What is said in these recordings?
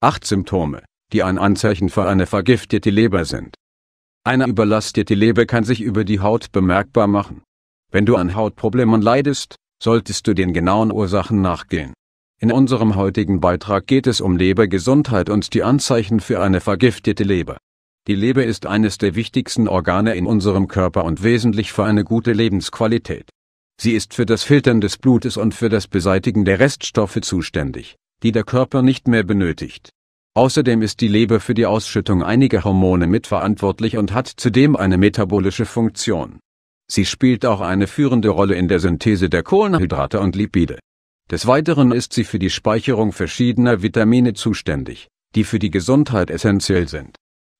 Acht Symptome, die ein Anzeichen für eine vergiftete Leber sind. Eine überlastete Leber kann sich über die Haut bemerkbar machen. Wenn du an Hautproblemen leidest, solltest du den genauen Ursachen nachgehen. In unserem heutigen Beitrag geht es um Lebergesundheit und die Anzeichen für eine vergiftete Leber. Die Leber ist eines der wichtigsten Organe in unserem Körper und wesentlich für eine gute Lebensqualität. Sie ist für das Filtern des Blutes und für das Beseitigen der Reststoffe zuständig, die der Körper nicht mehr benötigt. Außerdem ist die Leber für die Ausschüttung einiger Hormone mitverantwortlich und hat zudem eine metabolische Funktion. Sie spielt auch eine führende Rolle in der Synthese der Kohlenhydrate und Lipide. Des Weiteren ist sie für die Speicherung verschiedener Vitamine zuständig, die für die Gesundheit essentiell sind.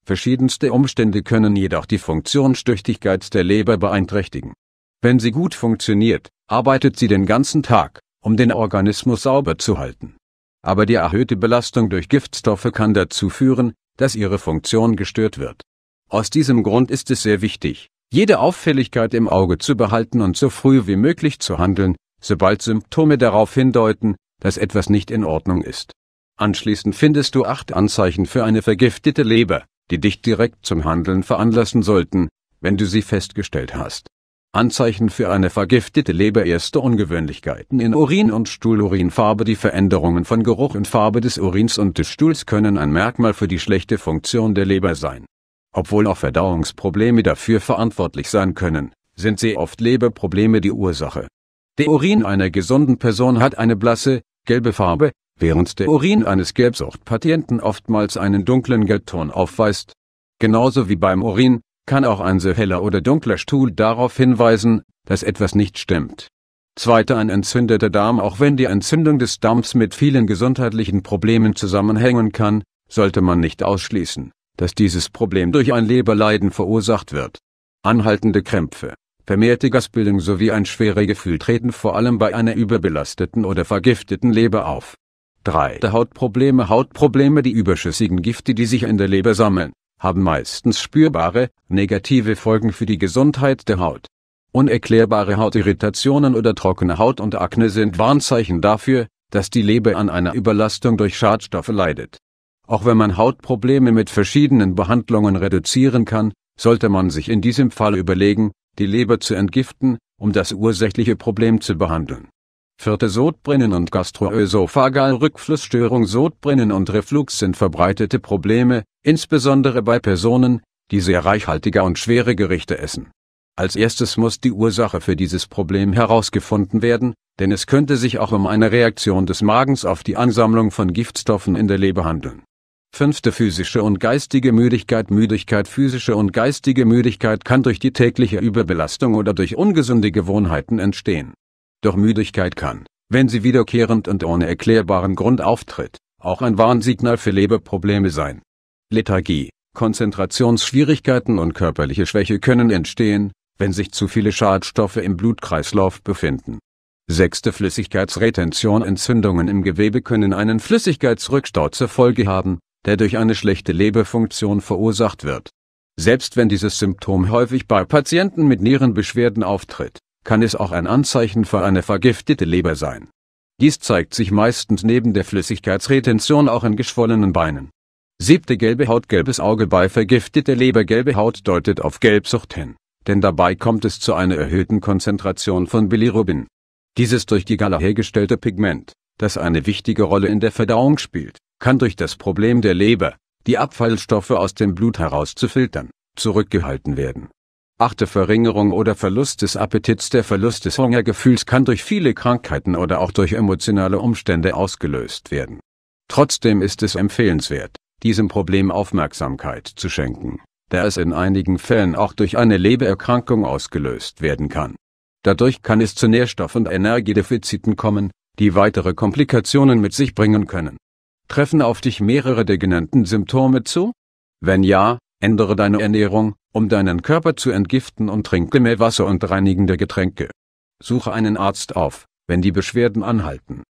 Verschiedenste Umstände können jedoch die Funktionsstüchtigkeit der Leber beeinträchtigen. Wenn sie gut funktioniert, arbeitet sie den ganzen Tag, um den Organismus sauber zu halten aber die erhöhte Belastung durch Giftstoffe kann dazu führen, dass ihre Funktion gestört wird. Aus diesem Grund ist es sehr wichtig, jede Auffälligkeit im Auge zu behalten und so früh wie möglich zu handeln, sobald Symptome darauf hindeuten, dass etwas nicht in Ordnung ist. Anschließend findest du acht Anzeichen für eine vergiftete Leber, die dich direkt zum Handeln veranlassen sollten, wenn du sie festgestellt hast. Anzeichen für eine vergiftete Leber Erste Ungewöhnlichkeiten in Urin und Stuhlurinfarbe Die Veränderungen von Geruch und Farbe des Urins und des Stuhls können ein Merkmal für die schlechte Funktion der Leber sein. Obwohl auch Verdauungsprobleme dafür verantwortlich sein können, sind sehr oft Leberprobleme die Ursache. Der Urin einer gesunden Person hat eine blasse, gelbe Farbe, während der Urin eines Gelbsuchtpatienten oftmals einen dunklen Gelbton aufweist. Genauso wie beim Urin, kann auch ein sehr heller oder dunkler Stuhl darauf hinweisen, dass etwas nicht stimmt. Zweiter ein entzündeter Darm Auch wenn die Entzündung des Darms mit vielen gesundheitlichen Problemen zusammenhängen kann, sollte man nicht ausschließen, dass dieses Problem durch ein Leberleiden verursacht wird. Anhaltende Krämpfe, vermehrte Gasbildung sowie ein schweres Gefühl treten vor allem bei einer überbelasteten oder vergifteten Leber auf. 3. Hautprobleme Hautprobleme Die überschüssigen Gifte, die sich in der Leber sammeln, haben meistens spürbare, negative Folgen für die Gesundheit der Haut. Unerklärbare Hautirritationen oder trockene Haut und Akne sind Warnzeichen dafür, dass die Leber an einer Überlastung durch Schadstoffe leidet. Auch wenn man Hautprobleme mit verschiedenen Behandlungen reduzieren kann, sollte man sich in diesem Fall überlegen, die Leber zu entgiften, um das ursächliche Problem zu behandeln Vierte Sodbrennen und Gastroösophagalrückflussstörung Sodbrennen und Reflux sind verbreitete Probleme, insbesondere bei Personen, die sehr reichhaltige und schwere Gerichte essen. Als erstes muss die Ursache für dieses Problem herausgefunden werden, denn es könnte sich auch um eine Reaktion des Magens auf die Ansammlung von Giftstoffen in der Leber handeln. Fünfte physische und geistige Müdigkeit Müdigkeit physische und geistige Müdigkeit kann durch die tägliche Überbelastung oder durch ungesunde Gewohnheiten entstehen doch Müdigkeit kann, wenn sie wiederkehrend und ohne erklärbaren Grund auftritt, auch ein Warnsignal für Leberprobleme sein. Lethargie, Konzentrationsschwierigkeiten und körperliche Schwäche können entstehen, wenn sich zu viele Schadstoffe im Blutkreislauf befinden. Sechste Flüssigkeitsretention Entzündungen im Gewebe können einen Flüssigkeitsrückstau zur Folge haben, der durch eine schlechte Leberfunktion verursacht wird. Selbst wenn dieses Symptom häufig bei Patienten mit Nierenbeschwerden auftritt, kann es auch ein Anzeichen für eine vergiftete Leber sein. Dies zeigt sich meistens neben der Flüssigkeitsretention auch in geschwollenen Beinen. Siebte gelbe Haut gelbes Auge bei vergifteter Leber gelbe Haut deutet auf Gelbsucht hin, denn dabei kommt es zu einer erhöhten Konzentration von Bilirubin. Dieses durch die Galla hergestellte Pigment, das eine wichtige Rolle in der Verdauung spielt, kann durch das Problem der Leber, die Abfallstoffe aus dem Blut herauszufiltern, zurückgehalten werden Achte Verringerung oder Verlust des Appetits Der Verlust des Hungergefühls kann durch viele Krankheiten oder auch durch emotionale Umstände ausgelöst werden. Trotzdem ist es empfehlenswert, diesem Problem Aufmerksamkeit zu schenken, da es in einigen Fällen auch durch eine Lebererkrankung ausgelöst werden kann. Dadurch kann es zu Nährstoff- und Energiedefiziten kommen, die weitere Komplikationen mit sich bringen können. Treffen auf dich mehrere der genannten Symptome zu? Wenn ja, Ändere deine Ernährung, um deinen Körper zu entgiften und trinke mehr Wasser und reinigende Getränke. Suche einen Arzt auf, wenn die Beschwerden anhalten.